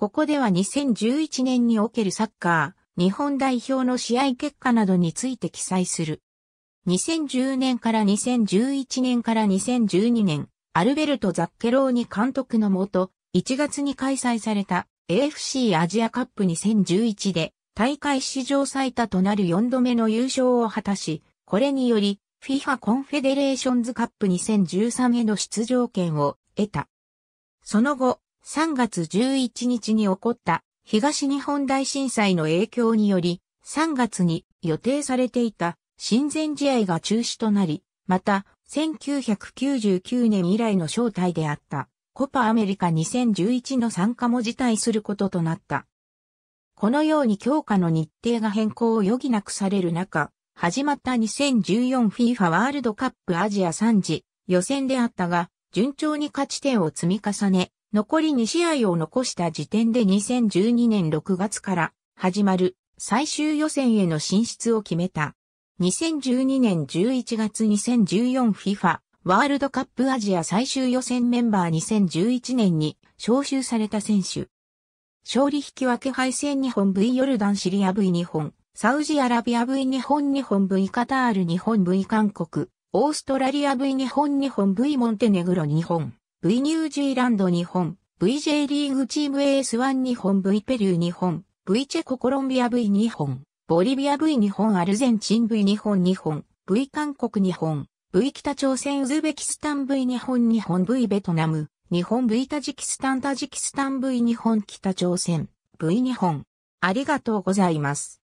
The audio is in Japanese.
ここでは2011年におけるサッカー、日本代表の試合結果などについて記載する。2010年から2011年から2012年、アルベルト・ザッケローニ監督のもと、1月に開催された AFC アジアカップ2011で、大会史上最多となる4度目の優勝を果たし、これにより、FIFA コンフェデレーションズカップ2013への出場権を得た。その後、3月11日に起こった東日本大震災の影響により、3月に予定されていた親善試合が中止となり、また、1999年以来の招待であった、コパアメリカ2011の参加も辞退することとなった。このように強化の日程が変更を余儀なくされる中、始まった 2014FIFA ワールドカップアジア3次予選であったが、順調に勝ち点を積み重ね、残り2試合を残した時点で2012年6月から始まる最終予選への進出を決めた。2012年11月 2014FIFA ワールドカップアジア最終予選メンバー2011年に招集された選手。勝利引き分け敗戦日本 V ヨルダンシリア V 日本、サウジアラビア V 日本日本 V カタール日本 V 韓国、オーストラリア V 日本日本 V モンテネグロ日本。V ニュージーランド日本、VJ リーグチーム AS1 日本 V ペルー日本、V チェココロンビア V 日本、ボリビア V 日本アルゼンチン V 日本日本、V 韓国日本、V 北朝鮮ウズベキスタン V 日本日本 V ベトナム、日本 V タジキスタンタジキスタン V 日本北朝鮮 V 日本。ありがとうございます。